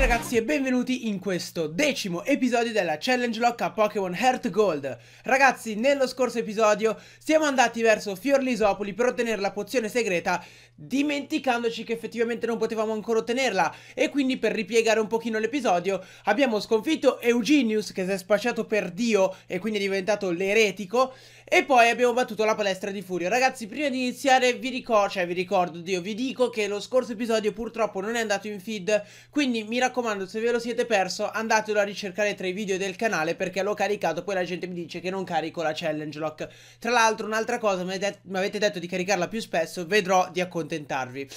ragazzi e benvenuti in questo decimo episodio della Challenge Lock a Pokémon Heart Gold Ragazzi nello scorso episodio siamo andati verso Fiorlisopoli per ottenere la pozione segreta Dimenticandoci che effettivamente non potevamo ancora ottenerla E quindi per ripiegare un pochino l'episodio abbiamo sconfitto Eugenius che si è spacciato per Dio e quindi è diventato l'eretico E poi abbiamo battuto la palestra di Furio Ragazzi prima di iniziare vi ricordo, cioè vi ricordo Dio vi dico che lo scorso episodio purtroppo non è andato in feed Quindi mi raccomando raccomando se ve lo siete perso andatelo a ricercare tra i video del canale perché l'ho caricato poi la gente mi dice che non carico la challenge lock tra l'altro un'altra cosa mi avete detto di caricarla più spesso vedrò di accontentarvi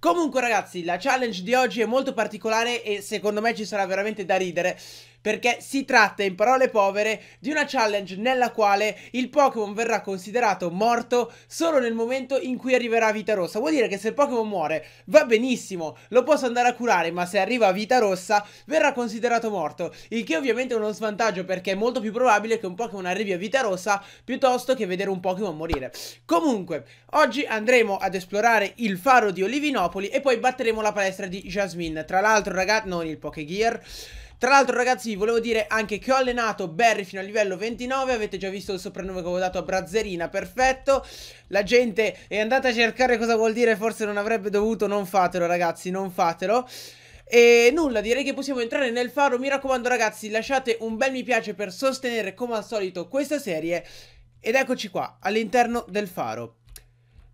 comunque ragazzi la challenge di oggi è molto particolare e secondo me ci sarà veramente da ridere perché si tratta in parole povere di una challenge nella quale il Pokémon verrà considerato morto solo nel momento in cui arriverà a vita rossa. Vuol dire che se il Pokémon muore va benissimo, lo posso andare a curare, ma se arriva a vita rossa verrà considerato morto, il che ovviamente è uno svantaggio perché è molto più probabile che un Pokémon arrivi a vita rossa piuttosto che vedere un Pokémon morire. Comunque, oggi andremo ad esplorare il faro di Olivinopoli e poi batteremo la palestra di Jasmine. Tra l'altro, ragazzi, non il Pokégear. Tra l'altro ragazzi vi volevo dire anche che ho allenato Barry fino al livello 29 Avete già visto il soprannome che avevo dato a Brazzerina, perfetto La gente è andata a cercare cosa vuol dire, forse non avrebbe dovuto Non fatelo ragazzi, non fatelo e nulla, direi che possiamo entrare nel faro. Mi raccomando ragazzi, lasciate un bel mi piace per sostenere come al solito questa serie. Ed eccoci qua, all'interno del faro.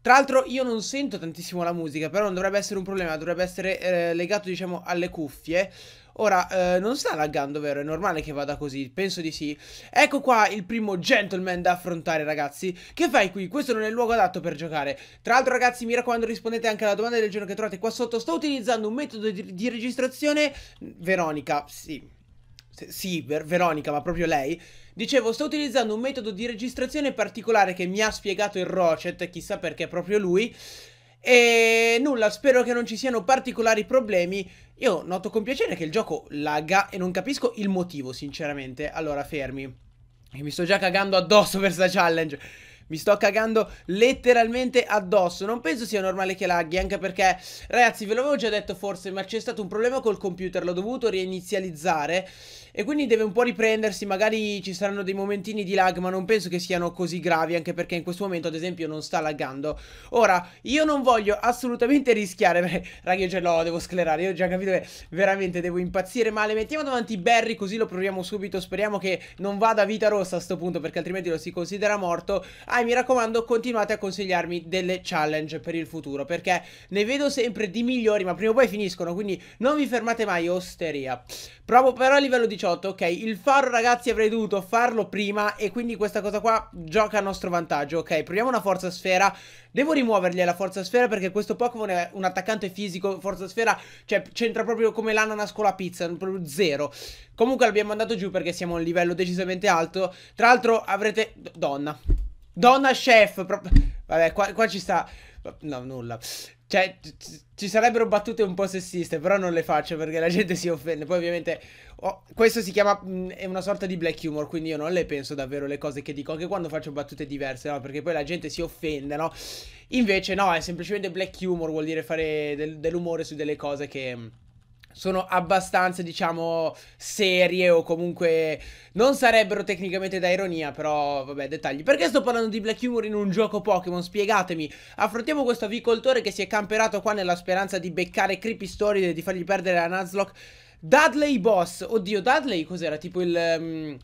Tra l'altro io non sento tantissimo la musica, però non dovrebbe essere un problema, dovrebbe essere eh, legato diciamo alle cuffie. Ora, eh, non sta laggando, vero? È normale che vada così, penso di sì. Ecco qua il primo gentleman da affrontare, ragazzi. Che fai qui? Questo non è il luogo adatto per giocare. Tra l'altro, ragazzi, mi raccomando, rispondete anche alla domanda del giorno che trovate qua sotto. Sto utilizzando un metodo di, di registrazione... Veronica, sì, sì, Ver Veronica, ma proprio lei. Dicevo, sto utilizzando un metodo di registrazione particolare che mi ha spiegato il Rocet, chissà perché è proprio lui. E nulla, spero che non ci siano particolari problemi. Io noto con piacere che il gioco lagga e non capisco il motivo, sinceramente. Allora, fermi. Mi sto già cagando addosso per questa challenge. Mi sto cagando letteralmente addosso Non penso sia normale che laghi Anche perché Ragazzi ve l'avevo già detto forse Ma c'è stato un problema col computer L'ho dovuto reinizializzare E quindi deve un po' riprendersi Magari ci saranno dei momentini di lag Ma non penso che siano così gravi Anche perché in questo momento ad esempio non sta laggando Ora io non voglio assolutamente rischiare Beh raga io ce l'ho devo sclerare Io ho già capito che veramente devo impazzire male Mettiamo davanti Barry così lo proviamo subito Speriamo che non vada a vita rossa a sto punto Perché altrimenti lo si considera morto ah, mi raccomando, continuate a consigliarmi delle challenge per il futuro, perché ne vedo sempre di migliori, ma prima o poi finiscono, quindi non vi fermate mai, osteria. Provo però a livello 18, ok, il faro ragazzi avrei dovuto farlo prima e quindi questa cosa qua gioca a nostro vantaggio, ok, proviamo una forza sfera, devo rimuovergli la forza sfera perché questo Pokémon è un attaccante fisico, forza sfera, cioè c'entra proprio come l'ananas con la pizza, proprio zero. Comunque l'abbiamo mandato giù perché siamo a un livello decisamente alto, tra l'altro avrete... Donna, Donna chef, proprio... Vabbè, qua, qua, ci sta... No, nulla. Cioè, ci sarebbero battute un po' sessiste, però non le faccio perché la gente si offende. Poi ovviamente... Oh, questo si chiama... Mh, è una sorta di black humor, quindi io non le penso davvero le cose che dico, anche quando faccio battute diverse, no? Perché poi la gente si offende, no? Invece no, è semplicemente black humor, vuol dire fare del, dell'umore su delle cose che sono abbastanza, diciamo, serie o comunque non sarebbero tecnicamente da ironia, però vabbè, dettagli. Perché sto parlando di Black Humor in un gioco Pokémon? Spiegatemi. Affrontiamo questo avicoltore che si è camperato qua nella speranza di beccare Creepy Story e di fargli perdere la Nuzlocke. Dudley Boss. Oddio, Dudley cos'era? Tipo il... Um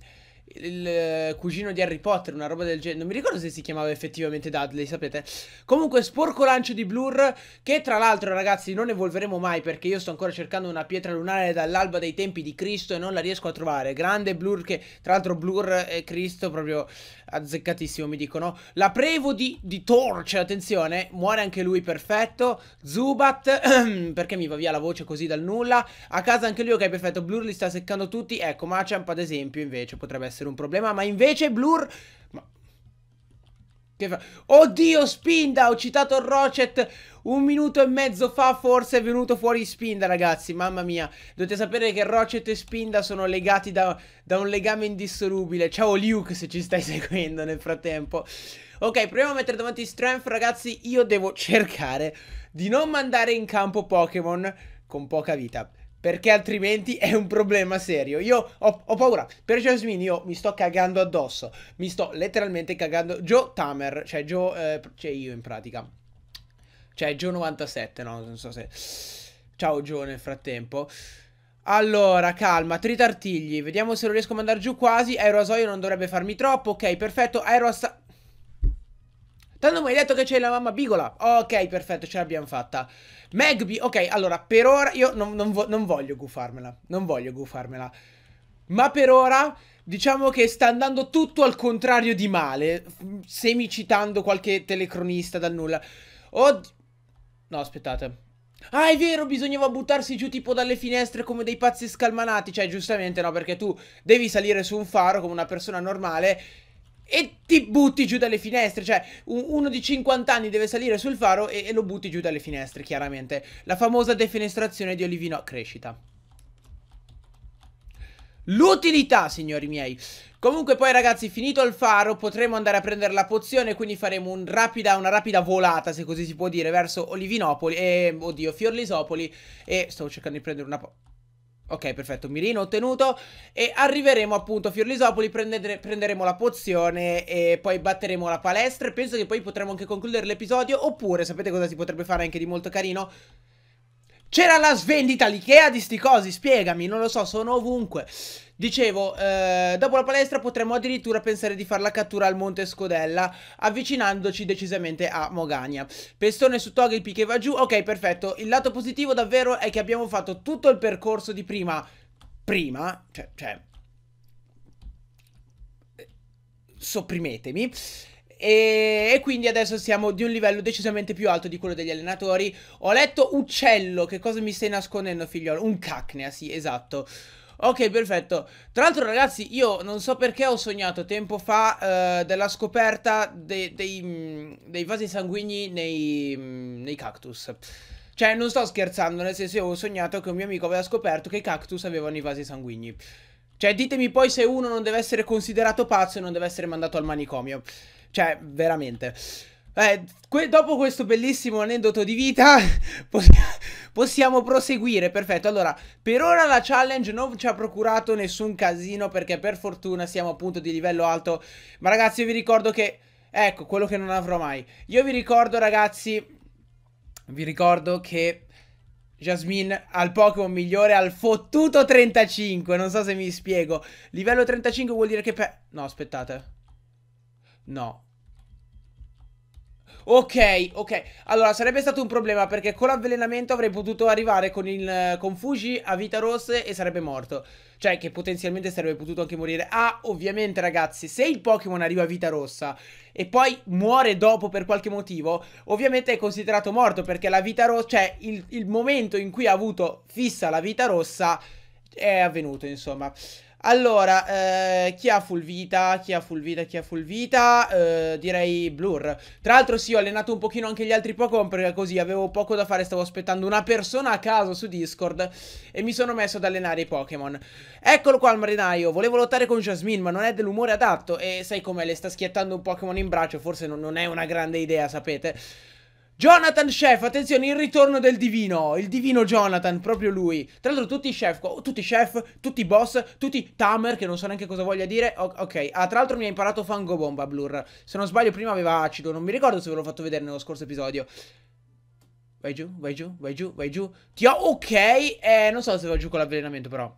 il eh, cugino di Harry Potter, una roba del genere. Non mi ricordo se si chiamava effettivamente Dudley, sapete. Comunque, sporco lancio di Blur, che tra l'altro, ragazzi, non evolveremo mai perché io sto ancora cercando una pietra lunare dall'alba dei tempi di Cristo e non la riesco a trovare. Grande Blur, che tra l'altro Blur e Cristo proprio azzeccatissimo, mi dicono. La Prevo di, di Torch, attenzione, muore anche lui, perfetto. Zubat, perché mi va via la voce così dal nulla. A casa anche lui, ok, perfetto. Blur li sta seccando tutti. Ecco, Machamp ad esempio, invece, potrebbe essere essere un problema, ma invece Blur... Ma... Che fa? Oddio Spinda, ho citato Rocket un minuto e mezzo fa forse è venuto fuori Spinda ragazzi, mamma mia. Dovete sapere che Rocket e Spinda sono legati da, da un legame indissolubile. Ciao Luke se ci stai seguendo nel frattempo. Ok, proviamo a mettere davanti Strength ragazzi, io devo cercare di non mandare in campo Pokémon con poca vita. Perché altrimenti è un problema serio. Io ho, ho paura. Per Jasmine io mi sto cagando addosso. Mi sto letteralmente cagando. Joe Tamer, cioè Joe... Eh, cioè io in pratica. Cioè Joe 97, no? Non so se... Ciao Joe nel frattempo. Allora, calma, tritartigli. Vediamo se lo riesco a mandare giù quasi. Aeroasoio non dovrebbe farmi troppo. Ok, perfetto. Aeroasta... Tanto mi hai detto che c'è la mamma bigola. Ok, perfetto, ce l'abbiamo fatta. Magby, ok, allora, per ora io non, non, vo non voglio gufarmela. Non voglio gufarmela. Ma per ora diciamo che sta andando tutto al contrario di male, semicitando qualche telecronista dal nulla. Od... No, aspettate. Ah, è vero, bisognava buttarsi giù tipo dalle finestre come dei pazzi scalmanati, cioè giustamente no, perché tu devi salire su un faro come una persona normale e ti butti giù dalle finestre. Cioè, un, uno di 50 anni deve salire sul faro e, e, lo butti giù dalle finestre, chiaramente. La famosa defenestrazione di Olivino. Crescita. L'utilità, signori miei. Comunque poi ragazzi, finito il faro, potremo andare a prendere la pozione, quindi faremo un rapida, una rapida volata, se così si può dire, verso Olivinopoli, e, ehm, oddio, Fiorlisopoli, e stavo cercando di prendere una pozione. Ok, perfetto, mirino ottenuto e arriveremo appunto a Fiorlisopoli, prendere, prenderemo la pozione e poi batteremo la palestra e penso che poi potremo anche concludere l'episodio oppure sapete cosa si potrebbe fare anche di molto carino? C'era la svendita l'Ikea di sti cosi, spiegami, non lo so, sono ovunque. Dicevo, eh, dopo la palestra potremmo addirittura pensare di fare la cattura al Monte Scodella, avvicinandoci decisamente a Mogania. Pestone su toga, il piche va giù, ok perfetto. Il lato positivo davvero è che abbiamo fatto tutto il percorso di prima. Prima? Cioè, cioè... Eh, sopprimetemi. E, e, quindi adesso siamo di un livello decisamente più alto di quello degli allenatori. Ho letto uccello, che cosa mi stai nascondendo figliolo? Un cacnea, sì, esatto. Ok, perfetto. Tra l'altro, ragazzi, io non so perché ho sognato tempo fa eh, della scoperta dei, dei, mm, dei vasi sanguigni nei, mm, nei, cactus. Cioè, non sto scherzando, nel senso, io ho sognato che un mio amico aveva scoperto che i cactus avevano i vasi sanguigni. Cioè, ditemi poi se uno non deve essere considerato pazzo e non deve essere mandato al manicomio. Cioè, veramente. Eh, que dopo questo bellissimo aneddoto di vita, poss possiamo proseguire. Perfetto. Allora, per ora la challenge non ci ha procurato nessun casino perché per fortuna siamo appunto di livello alto. Ma ragazzi, io vi ricordo che... Ecco, quello che non avrò mai. Io vi ricordo, ragazzi... Vi ricordo che... Jasmine al Pokémon migliore al fottuto 35. Non so se mi spiego. Livello 35 vuol dire che... Pe No, aspettate. No. Ok, ok. Allora, sarebbe stato un problema perché con l'avvelenamento avrei potuto arrivare con, il, con Fuji a vita rosse e sarebbe morto. Cioè, che potenzialmente sarebbe potuto anche morire. Ah, ovviamente, ragazzi, se il Pokémon arriva a vita rossa e poi muore dopo per qualche motivo, ovviamente è considerato morto perché la vita rossa, cioè il, il momento in cui ha avuto fissa la vita rossa è avvenuto, insomma. Allora, eh, chi ha full vita? Chi ha full vita? Chi ha full vita? Eh, direi Blur. Tra l'altro sì, ho allenato un pochino anche gli altri Pokémon perché così avevo poco da fare, stavo aspettando una persona a caso su Discord e mi sono messo ad allenare i Pokémon. Eccolo qua il marinaio, volevo lottare con Jasmine ma non è dell'umore adatto e sai come le sta schiettando un Pokémon in braccio, forse non, non è una grande idea, sapete? Jonathan Chef, attenzione, il ritorno del divino, il divino Jonathan, proprio lui. Tra l'altro tutti i chef, oh, tutti i chef, tutti i boss, tutti i tamer, che non so neanche cosa voglia dire. O ok, ah, tra l'altro mi ha imparato fango bomba, Blur. Se non sbaglio prima aveva acido, non mi ricordo se ve l'ho fatto vedere nello scorso episodio. Vai giù, vai giù, vai giù, vai giù. Ti ho... Ok, eh, non so se va giù con l'avvelenamento però.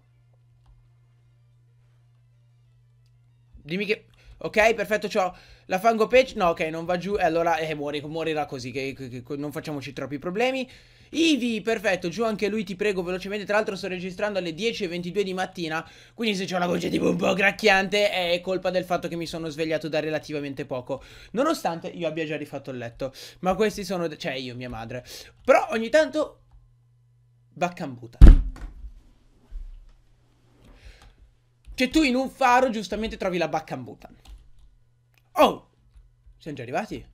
Dimmi che... Ok, perfetto, c'ho La fango page, no, ok, non va giù, e allora eh, muori, morirà così, che, che, che, non facciamoci troppi problemi. Ivi, perfetto, giù anche lui, ti prego, velocemente, tra l'altro sto registrando alle 10.22 di mattina, quindi se ho una voce tipo un po' gracchiante è colpa del fatto che mi sono svegliato da relativamente poco, nonostante io abbia già rifatto il letto, ma questi sono, cioè io, mia madre, però ogni tanto, baccambuta. Cioè tu in un faro giustamente trovi la baccambuta. Oh! Siamo già arrivati?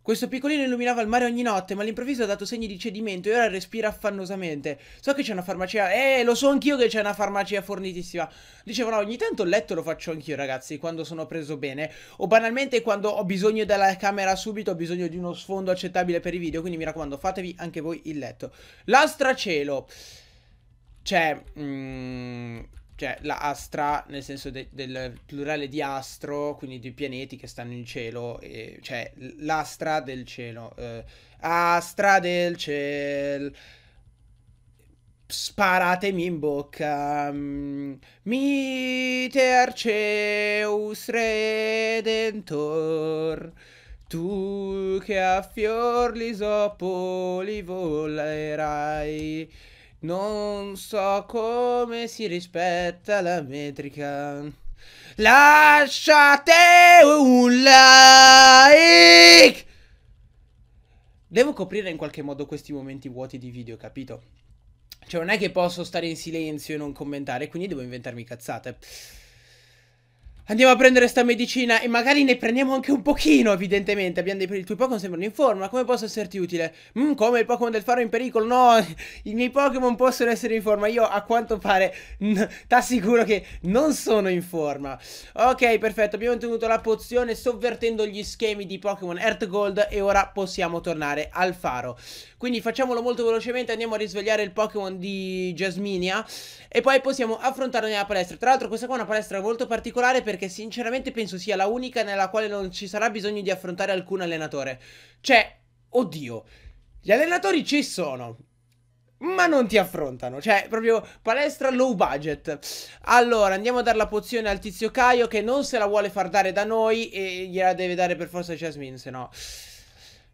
Questo piccolino illuminava il mare ogni notte, ma all'improvviso ha dato segni di cedimento e ora respira affannosamente. So che c'è una farmacia... Eh, lo so anch'io che c'è una farmacia fornitissima. Dicevano, ogni tanto il letto lo faccio anch'io, ragazzi, quando sono preso bene. O banalmente quando ho bisogno della camera subito, ho bisogno di uno sfondo accettabile per i video. Quindi mi raccomando, fatevi anche voi il letto. L'astracielo. Cioè... Mm cioè la astra nel senso de- del plurale di astro, quindi dei pianeti che stanno in cielo, e, cioè l'astra del cielo, eh, astra del cielo, sparatemi in bocca, mm, mite arceus redentor. Tu che a fior l'isopoli volerai non so come si rispetta la metrica. Lasciate un like! Devo coprire in qualche modo questi momenti vuoti di video, capito? Cioè non è che posso stare in silenzio e non commentare, quindi devo inventarmi cazzate. Andiamo a prendere sta medicina e magari ne prendiamo anche un pochino, evidentemente. Abbiamo dei, i tuoi Pokémon sembrano in forma, come posso esserti utile? Mm, come il Pokémon del faro in pericolo? No, i miei Pokémon possono essere in forma. Io, a quanto pare, t'assicuro che non sono in forma. Ok, perfetto, abbiamo ottenuto la pozione sovvertendo gli schemi di Pokémon Earth Gold e ora possiamo tornare al faro. Quindi facciamolo molto velocemente, andiamo a risvegliare il Pokémon di Jasminia e poi possiamo affrontarlo nella palestra. Tra l'altro questa qua è una palestra molto particolare perché sinceramente penso sia la unica nella quale non ci sarà bisogno di affrontare alcun allenatore. Cioè, oddio, gli allenatori ci sono, ma non ti affrontano. Cioè, proprio palestra low budget. Allora, andiamo a dare la pozione al tizio Caio che non se la vuole far dare da noi e gliela deve dare per forza Jasmine, se no...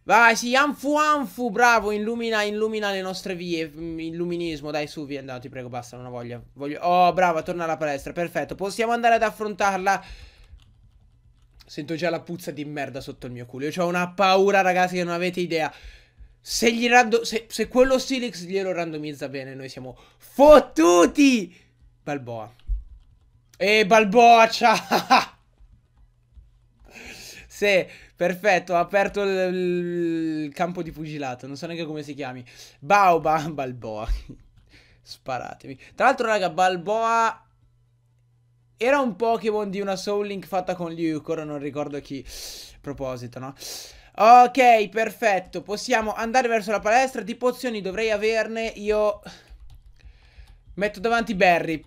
Vai, sì, Anfu Anfu, bravo, illumina, illumina le nostre vie, mm, illuminismo, dai su, via, no, ti prego, basta, non ho voglia, voglio, oh, brava, torna alla palestra, perfetto, possiamo andare ad affrontarla, sento già la puzza di merda sotto il mio culo, io ho una paura, ragazzi, che non avete idea, se gli rando, se, se quello Silix glielo randomizza bene, noi siamo fottuti, Balboa, e eh, Balboa, ciao, se... Perfetto, ha aperto il, il, campo di pugilato, non so neanche come si chiami. Baoba, Balboa. Sparatemi. Tra l'altro, raga, Balboa era un Pokémon di una Soul Link fatta con Liu, ora non ricordo chi. A proposito, no? Ok, perfetto. Possiamo andare verso la palestra. Di pozioni dovrei averne io Metto davanti Barry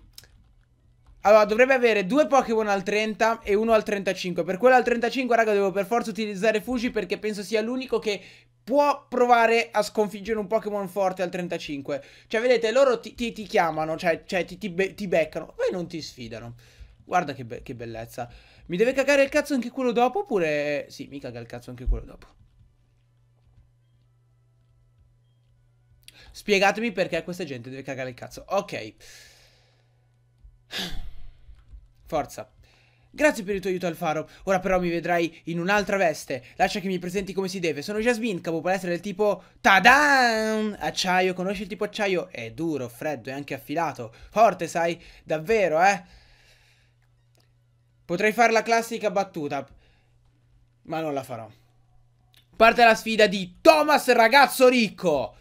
allora, dovrebbe avere due Pokémon al 30 e uno al 35. Per quello al 35, raga, devo per forza utilizzare Fuji perché penso sia l'unico che può provare a sconfiggere un Pokémon forte al 35. Cioè, vedete, loro ti, ti, ti chiamano, cioè, cioè ti, be ti, beccano, poi non ti sfidano. Guarda che, be che bellezza. Mi deve cagare il cazzo anche quello dopo oppure... Sì, mi caga il cazzo anche quello dopo. Spiegatemi perché questa gente deve cagare il cazzo. Ok. Ok. Forza. Grazie per il tuo aiuto Alfaro, ora però mi vedrai in un'altra veste, lascia che mi presenti come si deve, sono Jasmine, capo palestra del tipo Tadan! Acciaio, conosci il tipo acciaio? È duro, freddo e anche affilato, forte sai, davvero eh? Potrei fare la classica battuta, ma non la farò. Parte la sfida di Thomas Ragazzo Ricco!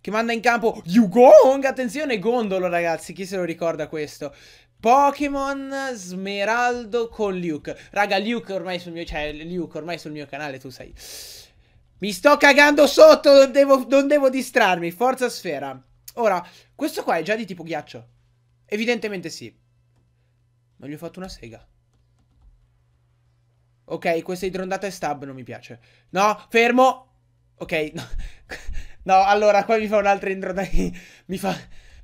che manda in campo Yugong, attenzione Gondolo ragazzi, chi se lo ricorda questo? Pokémon Smeraldo con Luke. Raga, Luke ormai sul mio... Cioè, Luke ormai sul mio canale, tu sai. Mi sto cagando sotto, non devo, non devo distrarmi. Forza sfera. Ora, questo qua è già di tipo ghiaccio. Evidentemente sì. Non gli ho fatto una sega. Ok, questa idrondata e stab non mi piace. No, fermo. Ok, no. no allora, qua mi fa un'altra idrondata. mi fa...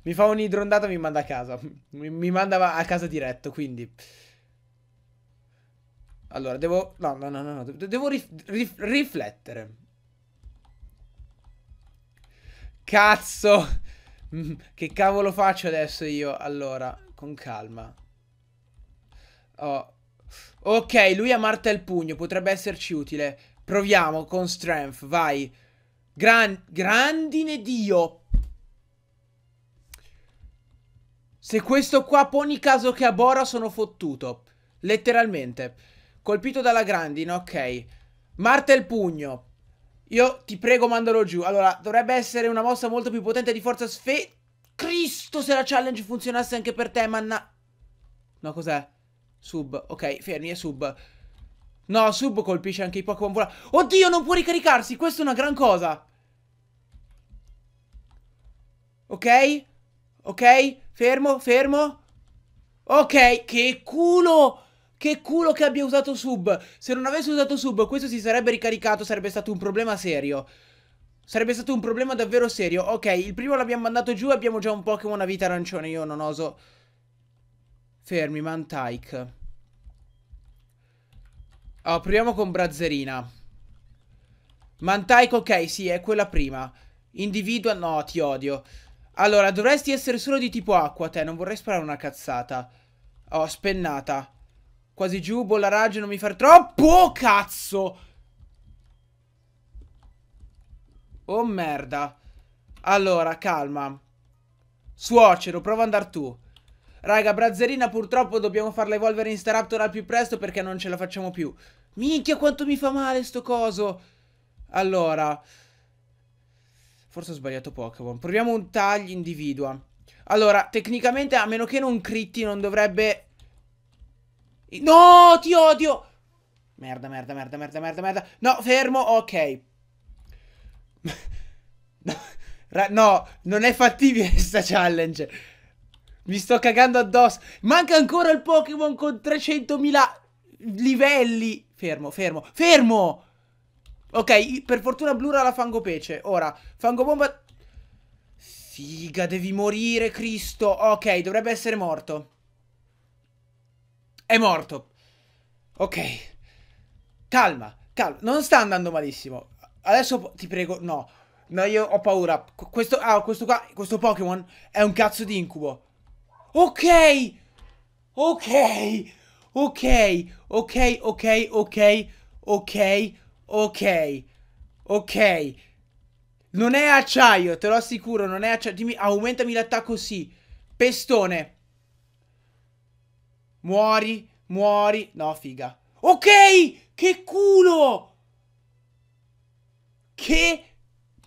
Mi fa un'idrondata e mi manda a casa. Mi, mi manda a casa diretto, quindi... Allora, devo... No, no, no, no, devo rif rif riflettere. Cazzo! Che cavolo faccio adesso io? Allora, con calma. Oh. Ok, lui ha Marta il pugno, potrebbe esserci utile. Proviamo con strength, vai. Gran... Grandine Dio, Se questo qua poni caso che abora sono fottuto. Letteralmente. Colpito dalla grandine, ok. Marta il pugno. Io ti prego mandalo giù. Allora, dovrebbe essere una mossa molto più potente di forza sfe... Cristo, se la challenge funzionasse anche per te, manna... No, cos'è? Sub. Ok, fermi, è sub. No, sub colpisce anche i Pokémon vola... Oddio, non può ricaricarsi! Questa è una gran cosa! Ok? Ok? Fermo, fermo. Ok, che culo! Che culo che abbia usato sub. Se non avessi usato sub, questo si sarebbe ricaricato, sarebbe stato un problema serio. Sarebbe stato un problema davvero serio. Ok, il primo l'abbiamo mandato giù e abbiamo già un Pokémon a vita arancione. Io non oso... Fermi, Mantike. Oh, proviamo con Brazzerina. Mantike, ok, sì, è quella prima. Individua, no, ti odio. Allora, dovresti essere solo di tipo acqua, te. Non vorrei sparare una cazzata. Oh, spennata. Quasi giù, bolla raggio, non mi far troppo cazzo! Oh merda. Allora, calma. Suocero, prova ad andare tu. Raga, Brazzerina purtroppo dobbiamo farla evolvere in Staraptor al più presto perché non ce la facciamo più. Minchia quanto mi fa male sto coso. Allora... Forse ho sbagliato Pokémon. Proviamo un tag individua. Allora, tecnicamente, a meno che non critti, non dovrebbe... No, ti odio! Merda, merda, merda, merda, merda, merda. No, fermo, ok. no, non è fattibile questa challenge. Mi sto cagando addosso. Manca ancora il Pokémon con 300.000 livelli. Fermo, fermo, fermo! Ok, per fortuna Blura la fango pece. Ora, fango bomba. Figa, devi morire, Cristo. Ok, dovrebbe essere morto. È morto. Ok. Calma, calma. Non sta andando malissimo. Adesso ti prego, no. No, io ho paura. Questo, ah, questo qua, questo Pokémon è un cazzo di incubo. Ok! Ok! Ok, ok, ok, ok, ok, Ok, ok. Non è acciaio, te lo assicuro, non è acciaio. Dimmi, aumentami l'attacco, sì. Pestone. Muori, muori. No, figa. Ok, che culo. Che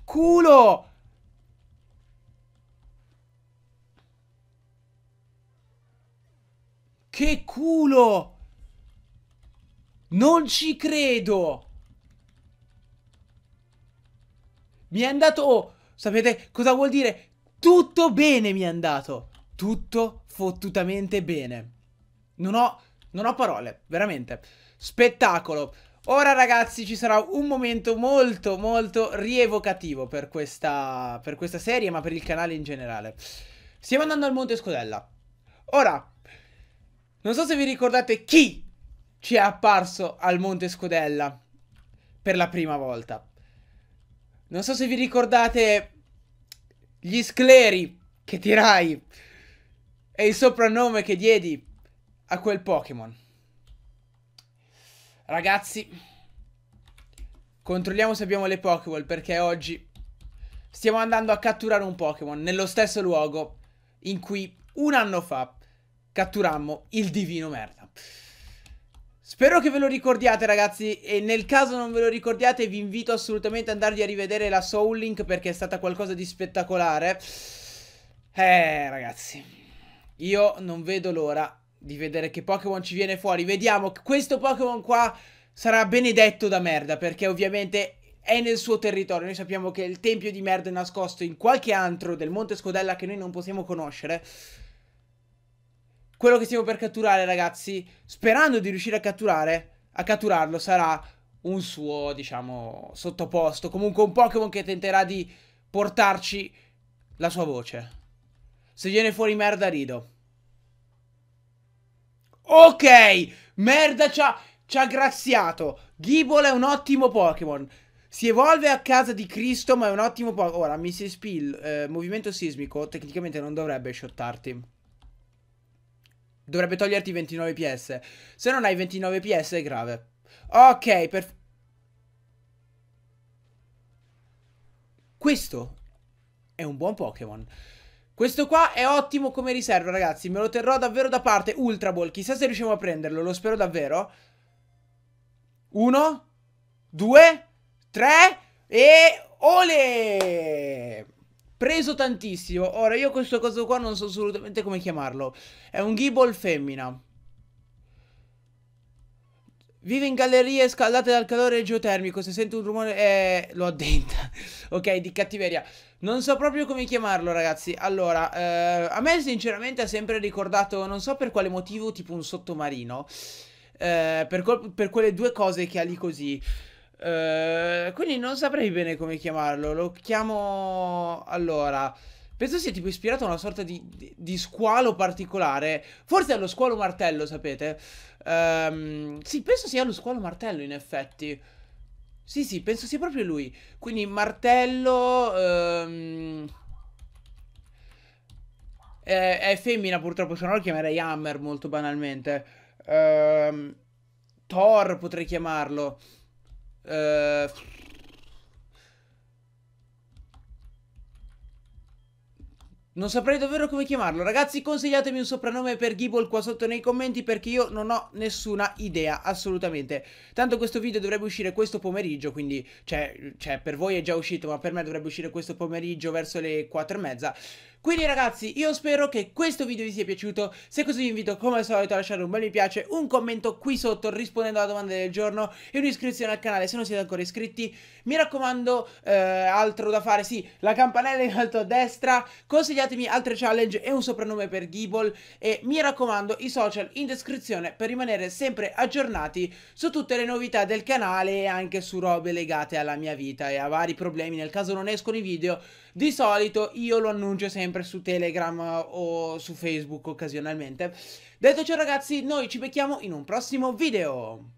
culo. Che culo. Non ci credo. Mi è andato... Oh, sapete cosa vuol dire? Tutto bene mi è andato. Tutto fottutamente bene. Non ho, non ho parole, veramente. Spettacolo. Ora ragazzi ci sarà un momento molto molto rievocativo per questa, per questa serie ma per il canale in generale. Stiamo andando al Monte Scodella. Ora, non so se vi ricordate chi ci è apparso al Monte Scodella per la prima volta. Non so se vi ricordate gli scleri che tirai e il soprannome che diedi a quel Pokémon. Ragazzi, controlliamo se abbiamo le Pokéball perché oggi stiamo andando a catturare un Pokémon nello stesso luogo in cui un anno fa catturammo il divino merda. Spero che ve lo ricordiate ragazzi e nel caso non ve lo ricordiate vi invito assolutamente ad andarvi a rivedere la Soul Link perché è stata qualcosa di spettacolare. Eh ragazzi, io non vedo l'ora di vedere che Pokémon ci viene fuori. Vediamo, questo Pokémon qua sarà benedetto da merda perché ovviamente è nel suo territorio. Noi sappiamo che il tempio di merda è nascosto in qualche antro del Monte Scodella che noi non possiamo conoscere quello che stiamo per catturare, ragazzi, sperando di riuscire a catturare, a catturarlo, sarà un suo, diciamo, sottoposto. Comunque un Pokémon che tenterà di portarci la sua voce. Se viene fuori merda, rido. Ok, merda ci ha, ci ha graziato. Gibol è un ottimo Pokémon. Si evolve a casa di Cristo, ma è un ottimo Pokémon. Ora, Missy Spill, eh, movimento sismico, tecnicamente non dovrebbe shottarti dovrebbe toglierti 29 PS. Se non hai 29 PS è grave. Ok, per... Questo è un buon Pokémon. Questo qua è ottimo come riserva, ragazzi. Me lo terrò davvero da parte. Ultra Ball. Chissà se riusciamo a prenderlo. Lo spero davvero. Uno. Due. Tre. E... Ole! Preso tantissimo. Ora, io questo coso qua non so assolutamente come chiamarlo. È un gibbal femmina. Vive in gallerie scaldate dal calore geotermico. Se sente un rumore, eh, lo addenta. ok, di cattiveria. Non so proprio come chiamarlo, ragazzi. Allora, eh, a me sinceramente ha sempre ricordato, non so per quale motivo, tipo un sottomarino. Eh, per, per quelle due cose che ha lì così. Eh, quindi non saprei bene come chiamarlo. Lo chiamo. Allora. Penso sia tipo ispirato a una sorta di, di, di squalo particolare. Forse allo squalo martello, sapete? Um, sì, penso sia lo squalo martello, in effetti. Sì, sì, penso sia proprio lui. Quindi martello. Um, è, è, femmina, purtroppo. Se no lo chiamerei Hammer molto banalmente. Um, Thor potrei chiamarlo. Eh, non saprei davvero come chiamarlo. Ragazzi, consigliatemi un soprannome per Gibble qua sotto nei commenti perché io non ho nessuna idea, assolutamente. Tanto questo video dovrebbe uscire questo pomeriggio, quindi, cioè, cioè per voi è già uscito, ma per me dovrebbe uscire questo pomeriggio verso le quattro e mezza. Quindi ragazzi io spero che questo video vi sia piaciuto Se così vi invito come al solito a lasciare un bel mi piace Un commento qui sotto rispondendo alla domanda del giorno E un'iscrizione al canale se non siete ancora iscritti Mi raccomando eh, altro da fare Sì la campanella in alto a destra Consigliatemi altre challenge e un soprannome per Gibble E mi raccomando i social in descrizione Per rimanere sempre aggiornati su tutte le novità del canale E anche su robe legate alla mia vita e a vari problemi nel caso non escono i video di solito io lo annuncio sempre su Telegram eh, o su Facebook occasionalmente. Detto ciò ragazzi, noi ci becchiamo in un prossimo video!